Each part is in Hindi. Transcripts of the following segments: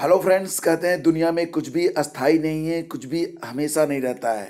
हेलो फ्रेंड्स कहते हैं दुनिया में कुछ भी अस्थाई नहीं है कुछ भी हमेशा नहीं रहता है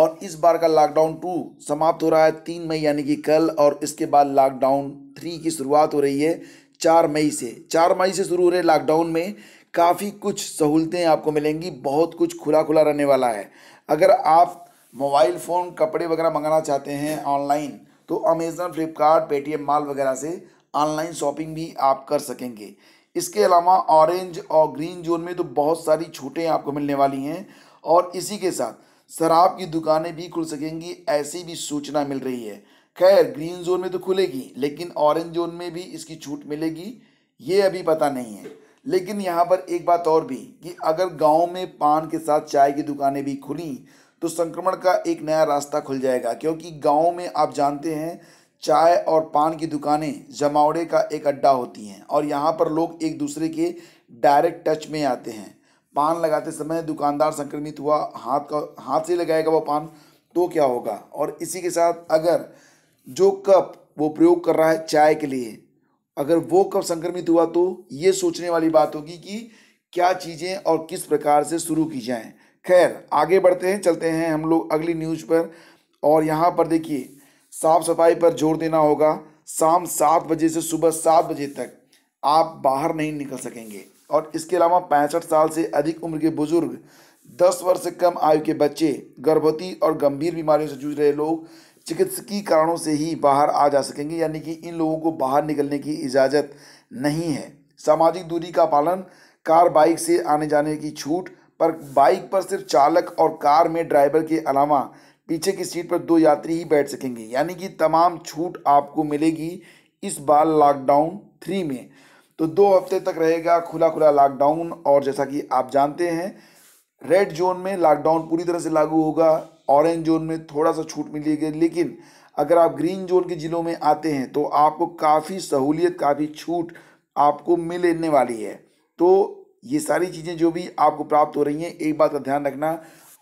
और इस बार का लॉकडाउन टू समाप्त हो रहा है तीन मई यानी कि कल और इसके बाद लॉकडाउन थ्री की शुरुआत हो रही है चार मई से चार मई से शुरू हो रहे लॉकडाउन में काफ़ी कुछ सहूलतें आपको मिलेंगी बहुत कुछ खुला खुला रहने वाला है अगर आप मोबाइल फ़ोन कपड़े वगैरह मंगाना चाहते हैं ऑनलाइन तो अमेज़न फ्लिपकार्ट पेटीएम मॉल वगैरह से ऑनलाइन शॉपिंग भी आप कर सकेंगे इसके अलावा ऑरेंज और ग्रीन जोन में तो बहुत सारी छूटें आपको मिलने वाली हैं और इसी के साथ शराब की दुकानें भी खुल सकेंगी ऐसी भी सूचना मिल रही है खैर ग्रीन जोन में तो खुलेगी लेकिन ऑरेंज जोन में भी इसकी छूट मिलेगी ये अभी पता नहीं है लेकिन यहाँ पर एक बात और भी कि अगर गाँव में पान के साथ चाय की दुकानें भी खुली तो संक्रमण का एक नया रास्ता खुल जाएगा क्योंकि गाँव में आप जानते हैं चाय और पान की दुकानें जमावड़े का एक अड्डा होती हैं और यहाँ पर लोग एक दूसरे के डायरेक्ट टच में आते हैं पान लगाते समय दुकानदार संक्रमित हुआ हाथ का हाथ से लगाएगा वो पान तो क्या होगा और इसी के साथ अगर जो कप वो प्रयोग कर रहा है चाय के लिए अगर वो कप संक्रमित हुआ तो ये सोचने वाली बात होगी कि क्या चीज़ें और किस प्रकार से शुरू की जाएँ खैर आगे बढ़ते हैं चलते हैं हम लोग अगली न्यूज़ पर और यहाँ पर देखिए साफ सफाई पर जोर देना होगा शाम सात बजे से सुबह सात बजे तक आप बाहर नहीं निकल सकेंगे और इसके अलावा पैंसठ साल से अधिक उम्र के बुजुर्ग दस वर्ष से कम आयु के बच्चे गर्भवती और गंभीर बीमारियों से जूझ रहे लोग चिकित्सकीय कारणों से ही बाहर आ जा सकेंगे यानी कि इन लोगों को बाहर निकलने की इजाज़त नहीं है सामाजिक दूरी का पालन कार बाइक से आने जाने की छूट पर बाइक पर सिर्फ चालक और कार में ड्राइवर के अलावा पीछे की सीट पर दो यात्री ही बैठ सकेंगे यानी कि तमाम छूट आपको मिलेगी इस बार लॉकडाउन थ्री में तो दो हफ्ते तक रहेगा खुला खुला लॉकडाउन और जैसा कि आप जानते हैं रेड जोन में लॉकडाउन पूरी तरह से लागू होगा ऑरेंज जोन में थोड़ा सा छूट मिलेगी लेकिन अगर आप ग्रीन जोन के ज़िलों में आते हैं तो आपको काफ़ी सहूलियत काफ़ी छूट आपको मिलने वाली है तो ये सारी चीज़ें जो भी आपको प्राप्त हो रही हैं एक बात का ध्यान रखना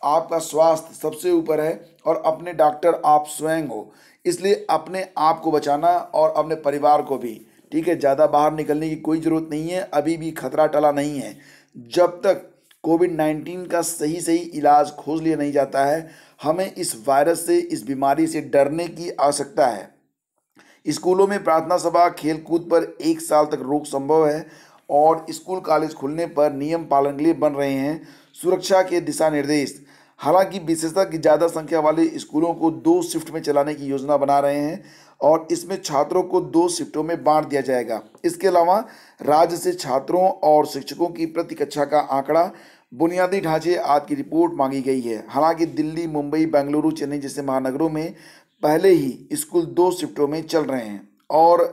आपका स्वास्थ्य सबसे ऊपर है और अपने डॉक्टर आप स्वयं हो इसलिए अपने आप को बचाना और अपने परिवार को भी ठीक है ज़्यादा बाहर निकलने की कोई ज़रूरत नहीं है अभी भी खतरा टला नहीं है जब तक कोविड नाइन्टीन का सही सही इलाज खोज लिया नहीं जाता है हमें इस वायरस से इस बीमारी से डरने की आवश्यकता है स्कूलों में प्रार्थना सभा खेलकूद पर एक साल तक रोक संभव है और स्कूल कॉलेज खुलने पर नियम पालन के लिए बन रहे हैं सुरक्षा के दिशा निर्देश हालांकि विशेषता की ज़्यादा संख्या वाले स्कूलों को दो शिफ्ट में चलाने की योजना बना रहे हैं और इसमें छात्रों को दो शिफ्टों में बांट दिया जाएगा इसके अलावा राज्य से छात्रों और शिक्षकों की प्रति कक्षा का आंकड़ा बुनियादी ढांचे आदि की रिपोर्ट मांगी गई है हालांकि दिल्ली मुंबई बेंगलुरु चेन्नई जैसे महानगरों में पहले ही स्कूल दो शिफ्टों में चल रहे हैं और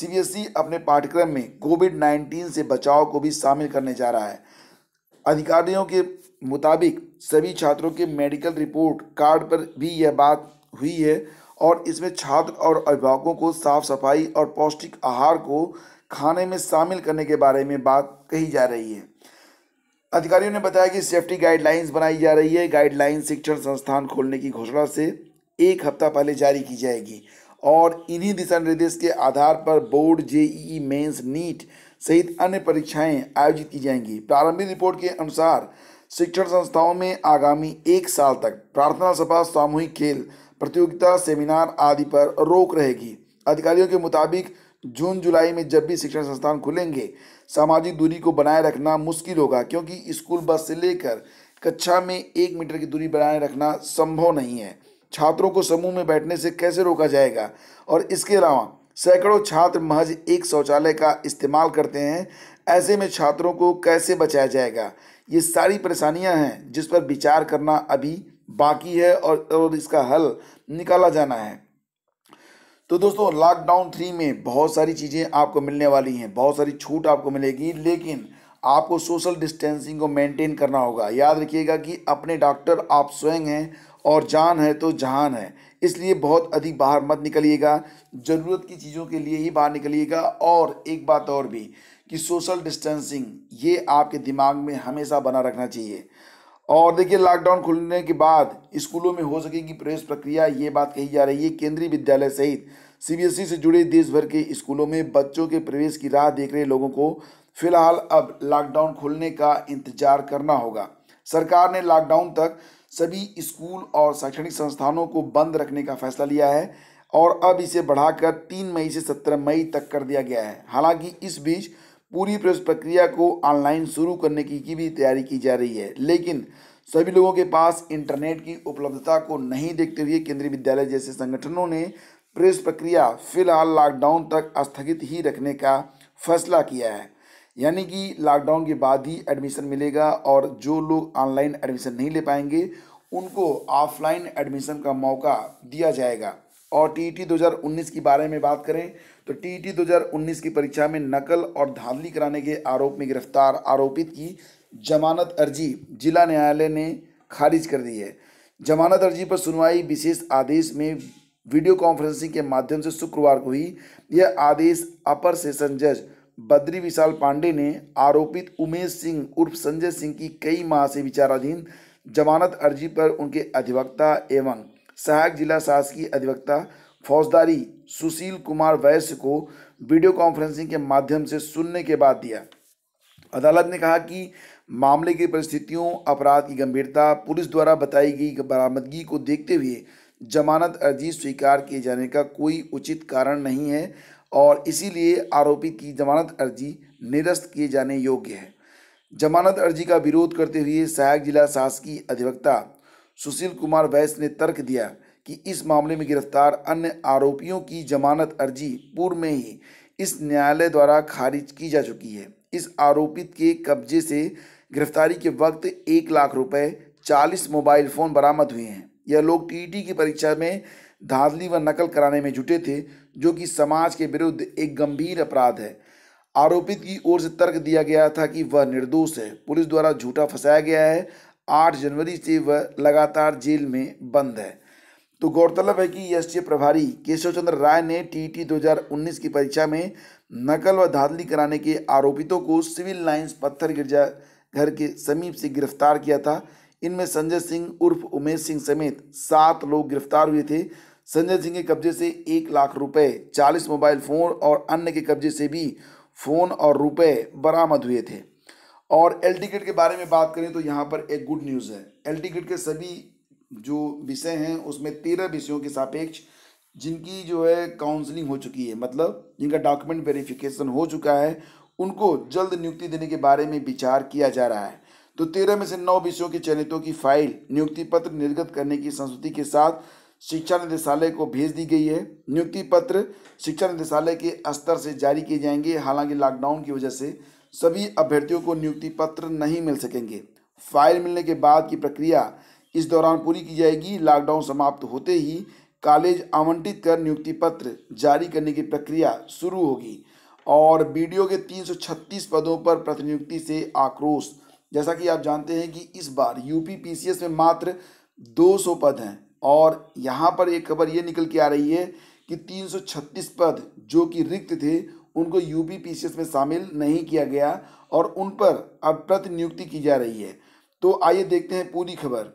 सी अपने पाठ्यक्रम में कोविड नाइन्टीन से बचाव को भी शामिल करने जा रहा है अधिकारियों के मुताबिक सभी छात्रों के मेडिकल रिपोर्ट कार्ड पर भी यह बात हुई है और इसमें छात्र और अभिभावकों को साफ सफाई और पौष्टिक आहार को खाने में शामिल करने के बारे में बात कही जा रही है अधिकारियों ने बताया कि सेफ्टी गाइडलाइंस बनाई जा रही है गाइडलाइंस शिक्षण संस्थान खोलने की घोषणा से एक हफ्ता पहले जारी की जाएगी और इन्हीं दिशा निर्देश के आधार पर बोर्ड जेईई मेंस नीट सहित अन्य परीक्षाएं आयोजित की जाएंगी प्रारंभिक रिपोर्ट के अनुसार शिक्षण संस्थाओं में आगामी एक साल तक प्रार्थना सभा सामूहिक खेल प्रतियोगिता सेमिनार आदि पर रोक रहेगी अधिकारियों के मुताबिक जून जुलाई में जब भी शिक्षण संस्थान खुलेंगे सामाजिक दूरी को बनाए रखना मुश्किल होगा क्योंकि स्कूल बस से लेकर कक्षा में एक मीटर की दूरी बनाए रखना संभव नहीं है छात्रों को समूह में बैठने से कैसे रोका जाएगा और इसके अलावा सैकड़ों छात्र महज एक शौचालय का इस्तेमाल करते हैं ऐसे में छात्रों को कैसे बचाया जाएगा ये सारी परेशानियां हैं जिस पर विचार करना अभी बाकी है और, इसका हल निकाला जाना है तो दोस्तों लॉकडाउन थ्री में बहुत सारी चीज़ें आपको मिलने वाली हैं बहुत सारी छूट आपको मिलेगी लेकिन आपको सोशल डिस्टेंसिंग को मेंटेन करना होगा याद रखिएगा कि अपने डॉक्टर आप स्वयं हैं और जान है तो जहान है इसलिए बहुत अधिक बाहर मत निकलिएगा ज़रूरत की चीज़ों के लिए ही बाहर निकलिएगा और एक बात और भी कि सोशल डिस्टेंसिंग ये आपके दिमाग में हमेशा बना रखना चाहिए और देखिए लॉकडाउन खुलने के बाद स्कूलों में हो सकेगी प्रवेश प्रक्रिया ये बात कही जा रही है केंद्रीय विद्यालय सहित सीबीएसई e से जुड़े देश भर के स्कूलों में बच्चों के प्रवेश की राह देख रहे लोगों को फिलहाल अब लॉकडाउन खुलने का इंतजार करना होगा सरकार ने लॉकडाउन तक सभी स्कूल और शैक्षणिक संस्थानों को बंद रखने का फैसला लिया है और अब इसे बढ़ाकर तीन मई से सत्रह मई तक कर दिया गया है हालांकि इस बीच पूरी प्रक्रिया को ऑनलाइन शुरू करने की, की भी तैयारी की जा रही है लेकिन सभी लोगों के पास इंटरनेट की उपलब्धता को नहीं देखते हुए केंद्रीय विद्यालय जैसे संगठनों ने प्रेस प्रक्रिया फिलहाल लॉकडाउन तक स्थगित ही रखने का फैसला किया है यानी कि लॉकडाउन के बाद ही एडमिशन मिलेगा और जो लोग ऑनलाइन एडमिशन नहीं ले पाएंगे उनको ऑफलाइन एडमिशन का मौका दिया जाएगा और टीईटी e 2019 के बारे में बात करें तो टीईटी e 2019 की परीक्षा में नकल और धांधली कराने के आरोप में गिरफ्तार आरोपित की जमानत अर्जी जिला न्यायालय ने खारिज कर दी है जमानत अर्जी पर सुनवाई विशेष आदेश में वीडियो कॉन्फ्रेंसिंग के माध्यम से शुक्रवार को हुई यह आदेश अपर सेशन जज बद्री विशाल पांडे ने आरोपित उमेश सिंह उर्फ संजय सिंह की कई माह से विचाराधीन जमानत अर्जी पर उनके अधिवक्ता एवं सहायक जिला शासकीय अधिवक्ता फौजदारी सुशील कुमार वैश्य को वीडियो कॉन्फ्रेंसिंग के माध्यम से सुनने के बाद दिया अदालत ने कहा कि मामले की परिस्थितियों अपराध की गंभीरता पुलिस द्वारा बताई गई बरामदगी को देखते हुए जमानत अर्जी स्वीकार किए जाने का कोई उचित कारण नहीं है और इसीलिए आरोपी की जमानत अर्जी निरस्त किए जाने योग्य है जमानत अर्जी का विरोध करते हुए सहायक जिला शासकीय अधिवक्ता सुशील कुमार वैस ने तर्क दिया कि इस मामले में गिरफ्तार अन्य आरोपियों की जमानत अर्जी पूर्व में ही इस न्यायालय द्वारा खारिज की जा चुकी है इस आरोपित के कब्जे से गिरफ्तारी के वक्त एक लाख रुपए चालीस मोबाइल फ़ोन बरामद हुए हैं यह लोग टीईटी की परीक्षा में धांधली व नकल कराने में जुटे थे जो कि समाज के विरुद्ध एक गंभीर अपराध है आरोपित की ओर से तर्क दिया गया था कि वह निर्दोष है पुलिस द्वारा झूठा फंसाया गया है 8 जनवरी से वह लगातार जेल में बंद है तो गौरतलब है कि एस प्रभारी केशव चंद्र राय ने हज़ार 2019 की परीक्षा में नकल व धांधली कराने के आरोपितों को सिविल लाइंस पत्थर गिरजा घर के समीप से गिरफ्तार किया था इनमें संजय सिंह उर्फ उमेश सिंह समेत सात लोग गिरफ्तार हुए थे संजय सिंह के कब्जे से एक लाख रुपए चालीस मोबाइल फ़ोन और अन्य के कब्जे से भी फ़ोन और रुपए बरामद हुए थे और एल टी के बारे में बात करें तो यहाँ पर एक गुड न्यूज़ है एल टी के सभी जो विषय हैं उसमें तेरह विषयों के सापेक्ष जिनकी जो है काउंसलिंग हो चुकी है मतलब जिनका डॉक्यूमेंट वेरिफिकेशन हो चुका है उनको जल्द नियुक्ति देने के बारे में विचार किया जा रहा है तो तेरह में से नौ विषयों के चयनितों की फाइल नियुक्ति पत्र निर्गत करने की संस्तुति के साथ शिक्षा निदेशालय को भेज दी गई है नियुक्ति पत्र शिक्षा निदेशालय के स्तर से जारी किए जाएंगे हालांकि लॉकडाउन की वजह से सभी अभ्यर्थियों को नियुक्ति पत्र नहीं मिल सकेंगे फाइल मिलने के बाद की प्रक्रिया इस दौरान पूरी की जाएगी लॉकडाउन समाप्त होते ही कॉलेज आवंटित कर नियुक्ति पत्र जारी करने की प्रक्रिया शुरू होगी और बी के 336 पदों पर प्रतिनियुक्ति से आक्रोश जैसा कि आप जानते हैं कि इस बार यूपी पी में मात्र 200 पद हैं और यहाँ पर एक खबर ये निकल के आ रही है कि 336 पद जो कि रिक्त थे उनको यू पी में शामिल नहीं किया गया और उन पर अब प्रतिनियुक्ति की जा रही है तो आइए देखते हैं पूरी खबर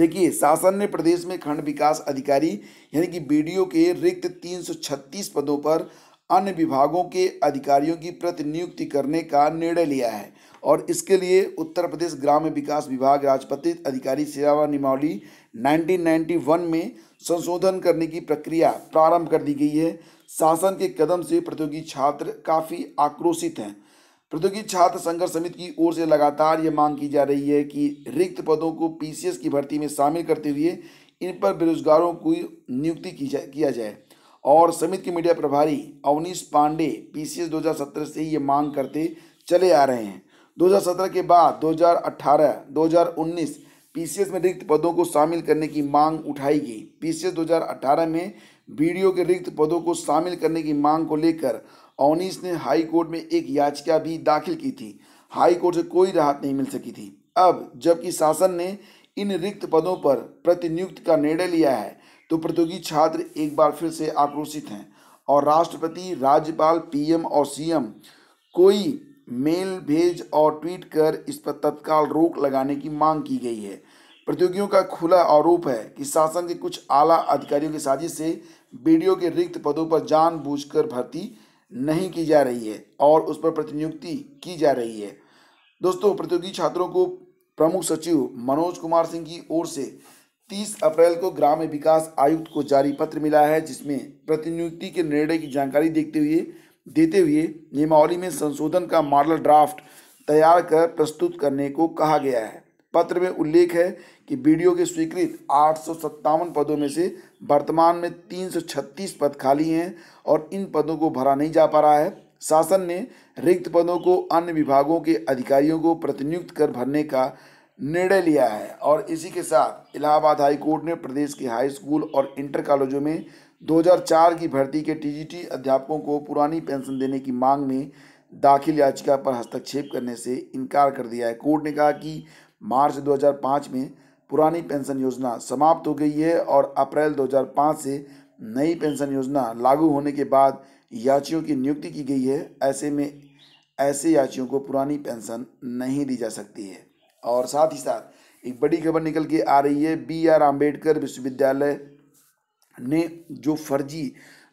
देखिए शासन ने प्रदेश में खंड विकास अधिकारी यानी कि बी के रिक्त 336 पदों पर अन्य विभागों के अधिकारियों की प्रतिनियुक्ति करने का निर्णय लिया है और इसके लिए उत्तर प्रदेश ग्राम्य विकास विभाग राजपत्रित अधिकारी सेवा निमावली 1991 में संशोधन करने की प्रक्रिया प्रारंभ कर दी गई है शासन के कदम से प्रतियोगी छात्र काफ़ी आक्रोशित हैं प्रतियोगी छात्र संघर्ष समिति की ओर से लगातार ये मांग की जा रही है कि रिक्त पदों को पीसीएस की भर्ती में शामिल करते हुए इन पर बेरोजगारों की नियुक्ति की जाए किया जाए और समिति के मीडिया प्रभारी अवनीश पांडे पीसीएस 2017 से ये मांग करते चले आ रहे हैं 2017 के बाद 2018, 2019 पीसीएस में रिक्त पदों को शामिल करने की मांग उठाई गई पी सी में वीडियो के रिक्त पदों को शामिल करने की मांग को लेकर अवनीश ने हाई कोर्ट में एक याचिका भी दाखिल की थी हाई कोर्ट से कोई राहत नहीं मिल सकी थी अब जबकि शासन ने इन रिक्त पदों पर प्रतिनियुक्त का निर्णय लिया है तो प्रतियोगी छात्र एक बार फिर से आक्रोशित हैं और राष्ट्रपति राज्यपाल पीएम और सीएम कोई मेल भेज और ट्वीट कर इस पर तत्काल रोक लगाने की मांग की गई है प्रतियोगियों का खुला आरोप है कि शासन के कुछ आला अधिकारियों की साजिश से बीडीओ के रिक्त पदों पर जानबूझकर भर्ती नहीं की जा रही है और उस पर प्रतिनियुक्ति की जा रही है दोस्तों प्रतियोगी छात्रों को प्रमुख सचिव मनोज कुमार सिंह की ओर से 30 अप्रैल को ग्राम्य विकास आयुक्त को जारी पत्र मिला है जिसमें प्रतिनियुक्ति के निर्णय की जानकारी देखते हुए देते हुए नियमावली में संशोधन का मॉडल ड्राफ्ट तैयार कर प्रस्तुत करने को कहा गया है पत्र में उल्लेख है कि बीडीओ के स्वीकृत आठ पदों में से वर्तमान में 336 पद खाली हैं और इन पदों को भरा नहीं जा पा रहा है शासन ने रिक्त पदों को अन्य विभागों के अधिकारियों को प्रतिनियुक्त कर भरने का निर्णय लिया है और इसी के साथ इलाहाबाद हाई कोर्ट ने प्रदेश के हाई स्कूल और इंटर कॉलेजों में 2004 की भर्ती के टीजीटी अध्यापकों को पुरानी पेंशन देने की मांग में दाखिल याचिका पर हस्तक्षेप करने से इनकार कर दिया है कोर्ट ने कहा कि मार्च 2005 में पुरानी पेंशन योजना समाप्त हो गई है और अप्रैल 2005 से नई पेंशन योजना लागू होने के बाद याचियों की नियुक्ति की गई है ऐसे में ऐसे याचियों को पुरानी पेंशन नहीं दी जा सकती है और साथ ही साथ एक बड़ी खबर निकल के आ रही है बी आर आम्बेडकर विश्वविद्यालय ने जो फर्जी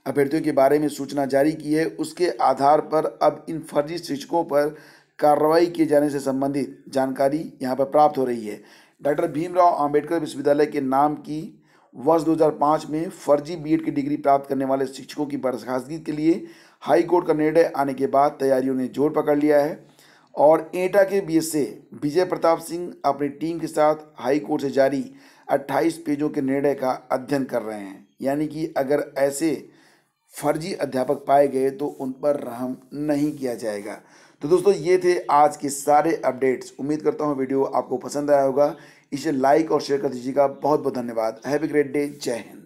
अभ्यर्थियों के बारे में सूचना जारी की है उसके आधार पर अब इन फर्जी शिक्षकों पर कार्रवाई किए जाने से संबंधित जानकारी यहाँ पर प्राप्त हो रही है डॉक्टर भीमराव आम्बेडकर विश्वविद्यालय के नाम की वर्ष 2005 में फर्जी बीएड की डिग्री प्राप्त करने वाले शिक्षकों की बर्खास्तगी के लिए हाई कोर्ट का निर्णय आने के बाद तैयारियों ने जोर पकड़ लिया है और एटा के बीएसए विजय प्रताप सिंह अपनी टीम के साथ हाई कोर्ट से जारी 28 पेजों के निर्णय का अध्ययन कर रहे हैं यानी कि अगर ऐसे फर्जी अध्यापक पाए गए तो उन पर रहम नहीं किया जाएगा तो दोस्तों ये थे आज के सारे अपडेट्स उम्मीद करता हूँ वीडियो आपको पसंद आया होगा इसे लाइक और शेयर कर दीजिएगा बहुत बहुत धन्यवाद हैवी ग्रेट डे जय हिंद